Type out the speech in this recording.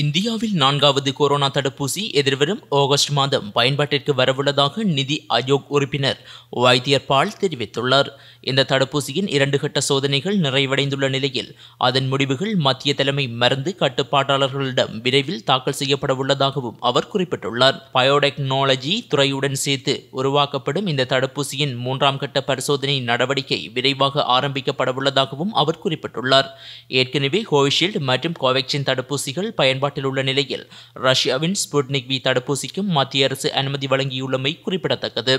இந்தியாவில் நான்காவது கொரோனா தடுப்பூசி எதிர்வரும் ஆகஸ்ட் மாதம் பயன்பாட்டிற்கு வரவுள்ளதாக நிதி ஆயோக் உறுப்பினர் வைத்தியர் பால் தெரிவித்துள்ளார் இந்த தடுப்பூசியின் இரண்டு கட்ட சோதனைகள் நிறைவடைந்துள்ள நிலையில் அதன் முடிவுகள் மத்திய தலைமை மருந்து கட்டுப்பாட்டாளர்களிடம் விரைவில் தாக்கல் செய்யப்பட உள்ளதாகவும் அவர் குறிப்பிட்டுள்ளார் பயோடெக்னாலஜி துறையுடன் சேர்த்து உருவாக்கப்படும் இந்த தடுப்பூசியின் மூன்றாம் கட்ட பரிசோதனை நடவடிக்கை விரைவாக ஆரம்பிக்கப்பட உள்ளதாகவும் அவர் குறிப்பிட்டுள்ளார் ஏற்கனவே கோவிஷீல்டு மற்றும் கோவேக்சின் தடுப்பூசிகள் பயன் பயன்பாட்டில் உள்ள நிலையில் ரஷ்யாவின் ஸ்புட்னிக் வி தடுப்பூசிக்கும் மத்திய அரசு அனுமதி வழங்கியுள்ளமை குறிப்பிடத்தக்கது